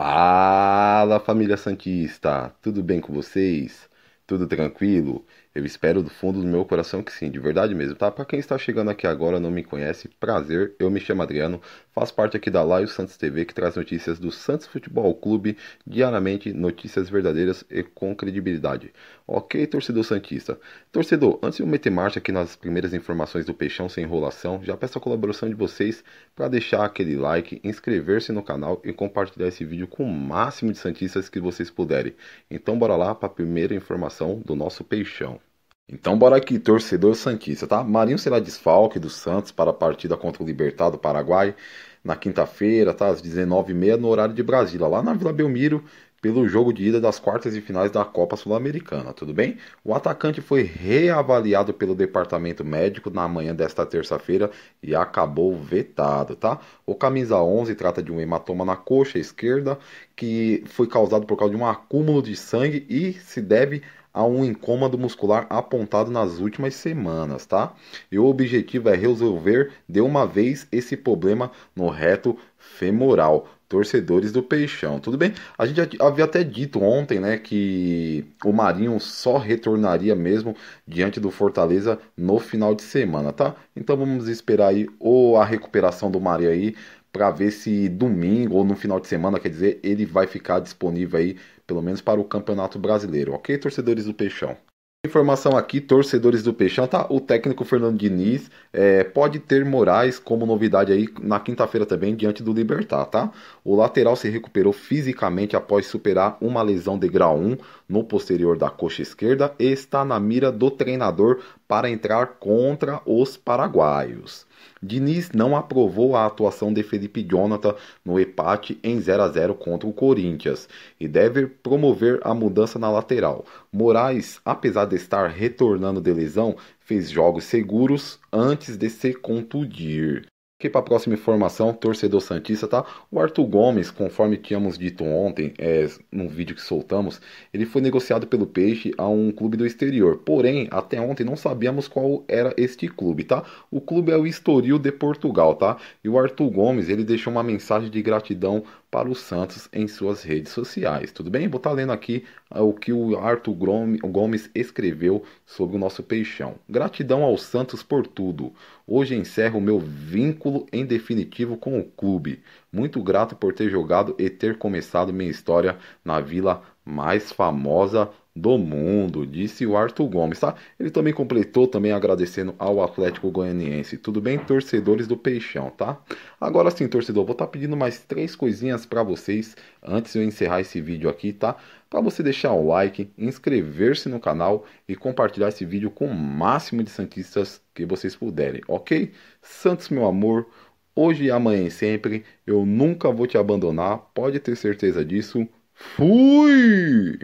Fala família Santista, tudo bem com vocês? Tudo tranquilo? Eu espero do fundo do meu coração que sim, de verdade mesmo, tá? Para quem está chegando aqui agora, não me conhece, prazer, eu me chamo Adriano, faço parte aqui da Live Santos TV, que traz notícias do Santos Futebol Clube diariamente, notícias verdadeiras e com credibilidade. Ok, torcedor Santista? Torcedor, antes de eu meter marcha aqui nas primeiras informações do Peixão sem enrolação, já peço a colaboração de vocês para deixar aquele like, inscrever-se no canal e compartilhar esse vídeo com o máximo de Santistas que vocês puderem. Então, bora lá para a primeira informação do nosso Peixão. Então bora aqui, torcedor Santista, tá? Marinho será desfalque do Santos para a partida contra o do Paraguai na quinta-feira, tá? Às 19h30 no horário de Brasília, lá na Vila Belmiro, pelo jogo de ida das quartas e finais da Copa Sul-Americana, tudo bem? O atacante foi reavaliado pelo departamento médico na manhã desta terça-feira e acabou vetado, tá? O camisa 11 trata de um hematoma na coxa esquerda que foi causado por causa de um acúmulo de sangue e se deve a um incômodo muscular apontado nas últimas semanas, tá? E o objetivo é resolver de uma vez esse problema no reto femoral torcedores do Peixão. Tudo bem? A gente havia até dito ontem, né, que o Marinho só retornaria mesmo diante do Fortaleza no final de semana, tá? Então vamos esperar aí ou a recuperação do Marinho aí para ver se domingo ou no final de semana, quer dizer, ele vai ficar disponível aí pelo menos para o Campeonato Brasileiro, OK, torcedores do Peixão? Informação aqui, torcedores do Peixão, tá? O técnico Fernando Diniz é, pode ter Moraes como novidade aí na quinta-feira também, diante do Libertar, tá? O lateral se recuperou fisicamente após superar uma lesão de grau 1 no posterior da coxa esquerda e está na mira do treinador para entrar contra os paraguaios. Diniz não aprovou a atuação de Felipe Jonathan no empate em 0 a 0 contra o Corinthians e deve promover a mudança na lateral. Moraes, apesar de estar retornando de lesão, fez jogos seguros antes de se contundir. Que para a próxima informação, torcedor Santista, tá? O Arthur Gomes, conforme tínhamos dito ontem, é, num vídeo que soltamos, ele foi negociado pelo Peixe a um clube do exterior. Porém, até ontem não sabíamos qual era este clube, tá? O clube é o Estoril de Portugal, tá? E o Arthur Gomes, ele deixou uma mensagem de gratidão para o Santos em suas redes sociais. Tudo bem? Vou estar tá lendo aqui ah, o que o Arthur Gomes escreveu sobre o nosso peixão. Gratidão ao Santos por tudo. Hoje encerro meu vínculo em definitivo com o clube. Muito grato por ter jogado e ter começado minha história na Vila mais famosa do mundo, disse o Arthur Gomes, tá? Ele também completou também agradecendo ao Atlético Goianiense. Tudo bem, torcedores do Peixão, tá? Agora sim, torcedor, vou estar tá pedindo mais três coisinhas para vocês antes de eu encerrar esse vídeo aqui, tá? Para você deixar o like, inscrever-se no canal e compartilhar esse vídeo com o máximo de santistas que vocês puderem, OK? Santos, meu amor, hoje e amanhã e sempre, eu nunca vou te abandonar, pode ter certeza disso. Fui!